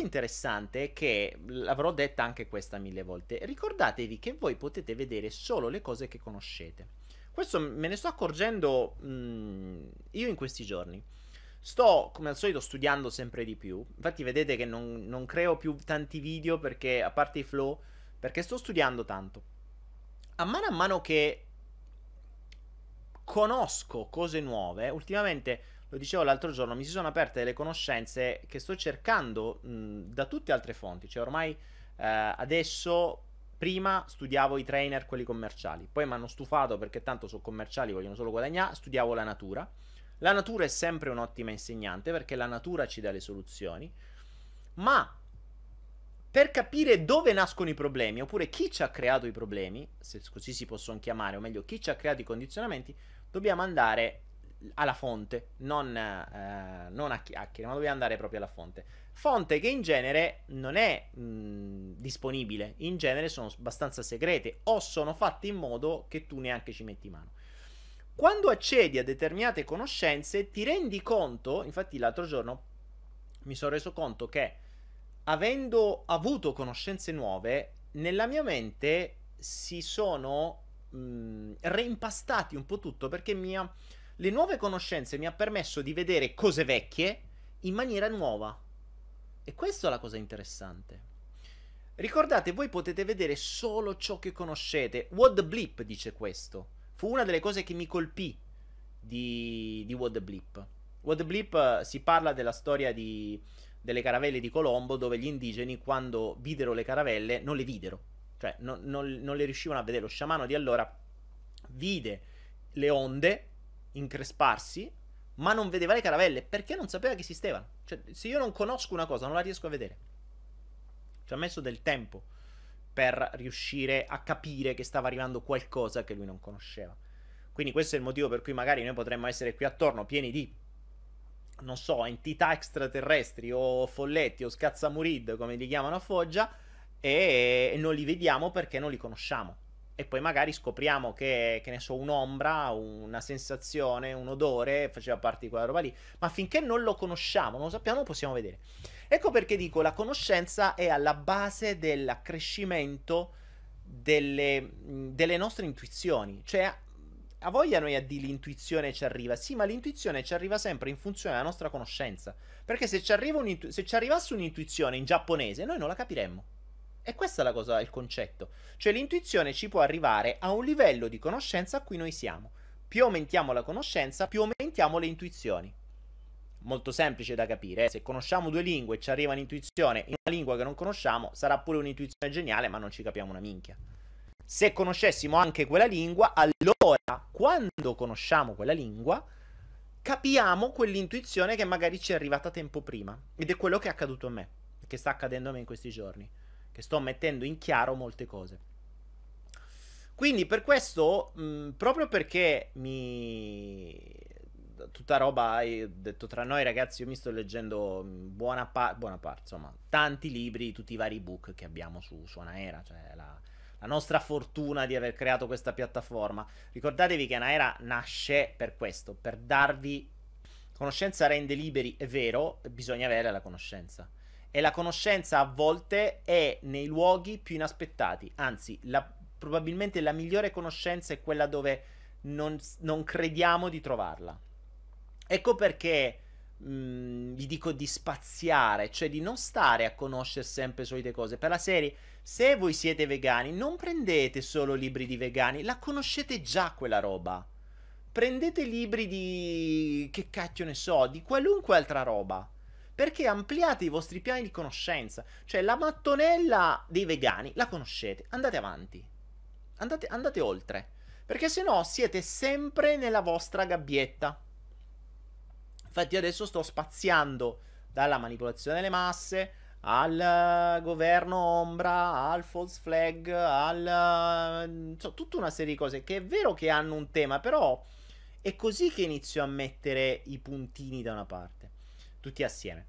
cosa interessante è che l'avrò detta anche questa mille volte. Ricordatevi che voi potete vedere solo le cose che conoscete. Questo me ne sto accorgendo mh, mm, io in questi giorni. Sto come al solito studiando sempre di più. Infatti, vedete che non, non creo più tanti video perché, a parte i flow, perché sto studiando tanto. A mano a mano che conosco cose nuove. Ultimamente, lo dicevo l'altro giorno, mi si sono aperte delle conoscenze che sto cercando mh, da tutte altre fonti. Cioè, ormai eh, adesso. Prima studiavo i trainer, quelli commerciali, poi mi hanno stufato perché tanto sono commerciali, vogliono solo guadagnare, studiavo la natura. La natura è sempre un'ottima insegnante perché la natura ci dà le soluzioni, ma per capire dove nascono i problemi, oppure chi ci ha creato i problemi, se così si possono chiamare, o meglio, chi ci ha creato i condizionamenti, dobbiamo andare alla fonte, non, eh, non a chiacchiere, ma dobbiamo andare proprio alla fonte. Fonte che in genere non è mh, disponibile, in genere sono abbastanza segrete o sono fatte in modo che tu neanche ci metti mano. Quando accedi a determinate conoscenze ti rendi conto, infatti l'altro giorno mi sono reso conto che avendo avuto conoscenze nuove, nella mia mente si sono mh, reimpastati un po' tutto perché mia, le nuove conoscenze mi ha permesso di vedere cose vecchie in maniera nuova. E questa è la cosa interessante. Ricordate, voi potete vedere solo ciò che conoscete. What the Blip dice questo. Fu una delle cose che mi colpì di, di What the Blip. What the Blip eh, si parla della storia di, delle caravelle di Colombo, dove gli indigeni, quando videro le caravelle, non le videro cioè non, non, non le riuscivano a vedere. Lo sciamano di allora vide le onde incresparsi, ma non vedeva le caravelle perché non sapeva che esistevano. Cioè, se io non conosco una cosa, non la riesco a vedere. Ci ha messo del tempo per riuscire a capire che stava arrivando qualcosa che lui non conosceva. Quindi questo è il motivo per cui magari noi potremmo essere qui attorno pieni di non so, entità extraterrestri o folletti o scazzamurid, come li chiamano a Foggia, e non li vediamo perché non li conosciamo. E poi magari scopriamo che, che ne so, un'ombra, una sensazione, un odore faceva parte di quella roba lì. Ma finché non lo conosciamo, non lo sappiamo, non possiamo vedere. Ecco perché dico, la conoscenza è alla base dell'accrescimento delle, delle nostre intuizioni. Cioè, a voglia noi a dire l'intuizione ci arriva, sì, ma l'intuizione ci arriva sempre in funzione della nostra conoscenza. Perché se ci, se ci arrivasse un'intuizione in giapponese, noi non la capiremmo. E questa è la cosa, il concetto. Cioè l'intuizione ci può arrivare a un livello di conoscenza a cui noi siamo. Più aumentiamo la conoscenza, più aumentiamo le intuizioni. Molto semplice da capire. Eh. Se conosciamo due lingue e ci arriva un'intuizione in una lingua che non conosciamo, sarà pure un'intuizione geniale, ma non ci capiamo una minchia. Se conoscessimo anche quella lingua, allora, quando conosciamo quella lingua, capiamo quell'intuizione che magari ci è arrivata tempo prima. Ed è quello che è accaduto a me, che sta accadendo a me in questi giorni che sto mettendo in chiaro molte cose. Quindi per questo, mh, mm, proprio perché mi... Tutta roba, hai detto tra noi ragazzi, io mi sto leggendo mm, buona, pa- buona parte, insomma, tanti libri, tutti i vari book che abbiamo su Suonaera, cioè la, la nostra fortuna di aver creato questa piattaforma. Ricordatevi che Anaera nasce per questo, per darvi conoscenza rende liberi, è vero, bisogna avere la conoscenza e la conoscenza a volte è nei luoghi più inaspettati, anzi la, probabilmente la migliore conoscenza è quella dove non, non crediamo di trovarla. Ecco perché mh, mhmm, vi dico di spaziare, cioè di non stare a conoscere sempre solite cose. Per la serie, se voi siete vegani, non prendete solo libri di vegani, la conoscete già quella roba. Prendete libri di... che cacchio ne so, di qualunque altra roba perché ampliate i vostri piani di conoscenza. Cioè, la mattonella dei vegani la conoscete, andate avanti, andate, andate oltre, perché se no siete sempre nella vostra gabbietta. Infatti adesso sto spaziando dalla manipolazione delle masse al eh, governo ombra, al false flag, al... Eh, so, tutta una serie di cose che è vero che hanno un tema, però è così che inizio a mettere i puntini da una parte tutti assieme.